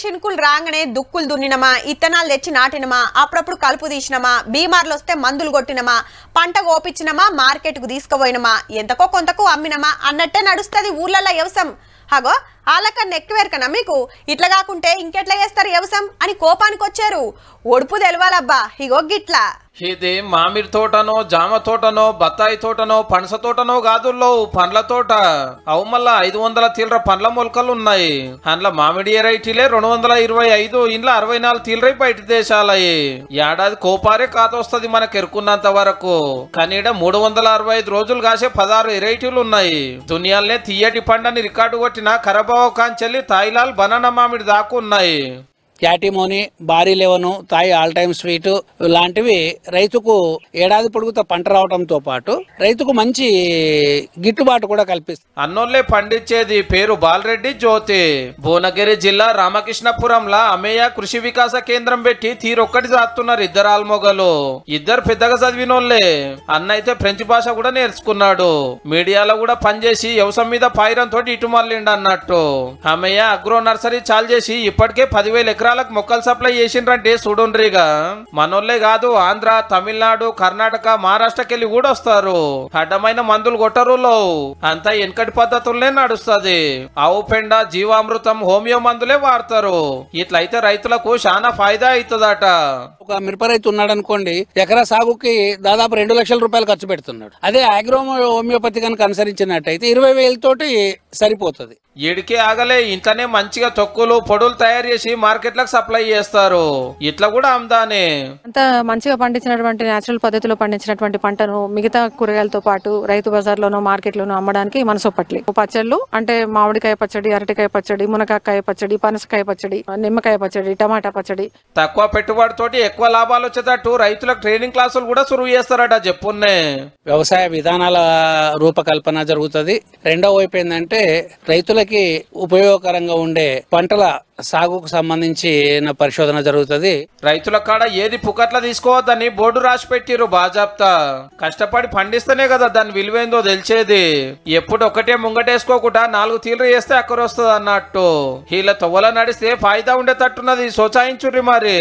శనకులు రాగానే దుక్కులు దున్నినమా ఇత్తనాలు తెచ్చి నాటినమా అప్పుడప్పుడు కలుపు తీసినమా బీమార్లు వస్తే మందులు కొట్టినమా పంట కోపించినమా కు తీసుకుపోయినమా ఎంతకో కొంతకు అమ్మినమా అన్నట్టే నడుస్తుంది ఊళ్ళల్లో వ్యవసాయం అగో వాళ్ళకన్నా ఎక్కువేరకనా మీకు ఇట్లా కాకుంటే ఇంకెట్లా చేస్తారు వ్యవసాయం అని కోపానికి వచ్చారు ఒడుపు తెలవాలబ్బా ఇగో గిట్లా ఇది మామిడి తోటనో జామ తోటనో బత్తాయి తోటనో పనస తోటనో కాదుల్లో పండ్ల తోట అవు మళ్ళా ఐదు వందల తీలర పండ్ల మొలకలు ఉన్నాయి అందులో మామిడి ఎరైటీలే రెండు వందల ఇరవై ఐదు ఇంట్లో అరవై నాలుగు తీలరై బయట దేశాలయ్యి ఏడాది కోపారే కాతొస్తుంది మనకు ఎరుకున్నంత వరకు కనీడ మూడు వందల అరవై ఐదు రోజులు కాసే పదహారు ఎరైటీలు ఉన్నాయి దునియాలనే తీయటి పండని రికార్డు కొట్టిన కరబావ కాంచెల్లి తాయిలాల్ బనానా మామిడి దాకా ఉన్నాయి క్యాటిమోని భారీ లెవెను తాయి ఆల్ టైమ్ స్వీట్ లాంటివి రైతుకు ఏడాది పొడుగుతో పంట రావడంతో పాటు రైతుకు మంచి గిట్టుబాటు కూడా కల్పిస్తుంది అన్నోళ్ళే పండించేది పేరు బాలరెడ్డి జ్యోతి భువనగిరి జిల్లా రామకృష్ణపురంలా అమేయ కృషి వికాస కేంద్రం పెట్టి తీరొక్కటి సాస్తున్నారు ఇద్దరు ఆల్మొగలు ఇద్దరు పెద్దగా చదివినోళ్లే అన్న అయితే ఫ్రెంచ్ భాష కూడా నేర్చుకున్నాడు మీడియాలో కూడా పనిచేసి వ్యవసాయం మీద పాయిరంతో ఇటు మళ్ళిండు అన్నట్టు అమేయ అగ్రో నర్సరీ చాలు చేసి ఇప్పటికే పదివేల ఎకరాలు ఎకరాలకు మొక్కలు సప్లై చేసిండ్రంటే చూడుండ్రిగా మనోళ్లే కాదు ఆంధ్ర తమిళనాడు కర్ణాటక కెళ్ళి కూడా వస్తారు అడ్డమైన మందులు కొట్టరులో అంతా వెనకటి పద్ధతులనే నడుస్తుంది ఆవు పెండ జీవామృతం హోమియో మందులే వాడతారు ఇట్లయితే రైతులకు చాలా ఫాయిదా అవుతుందట ఒక మిరప రైతు ఉన్నాడు అనుకోండి ఎకరా సాగుకి దాదాపు రెండు లక్షల రూపాయలు ఖర్చు పెడుతున్నాడు అదే ఆగ్రో హోమియోపతి కనుక అనుసరించినట్టయితే ఇరవై వేలతోటి సరిపోతుంది ఎడికే ఆగలే ఇంట్లోనే మంచిగా తొక్కులు పొడులు తయారు చేసి మార్కెట్ లకు సప్లై చేస్తారు ఇట్లా కూడా అమ్దానే అంత మంచిగా పండించినటువంటి నేచురల్ పద్ధతిలో పండించినటువంటి పంటను మిగతా కూరగాయలతో పాటు రైతు మార్కెట్ లోనూ అమ్మడానికి మనసొప్పట్లే పచ్చళ్ళు అంటే మామిడికాయ పచ్చడి అరటికాయ పచ్చడి మునకాయ పచ్చడి పనసకాయ పచ్చడి నిమ్మకాయ పచ్చడి టమాటా పచ్చడి తక్కువ పెట్టుబడితో ఎక్కువ లాభాలు వచ్చేటట్టు రైతులకు ట్రైనింగ్ క్లాసులు కూడా సురువు చేస్తారట చెప్పున్నే వ్యవసాయ విధానాల రూపకల్పన జరుగుతుంది రెండో వైపు ఏంటంటే రైతుల రైతులకి ఉపయోగకరంగా ఉండే పంటల సాగుకు సంబంధించిన పరిశోధన జరుగుతుంది రైతుల కాడ ఏది పుకట్ల తీసుకోవద్దని బోర్డు రాసి పెట్టిరు బాజాప్తా కష్టపడి పండిస్తేనే కదా దాని విలువేందో తెలిసేది ఎప్పుడు ఒకటే ముంగటేసుకోకుండా నాలుగు తీర్లు చేస్తే అక్కరొస్తుంది అన్నట్టు వీళ్ళ తొవ్వల నడిస్తే ఫాయిదా ఉండేటట్టున్నది సోచాయించుర్రి మరి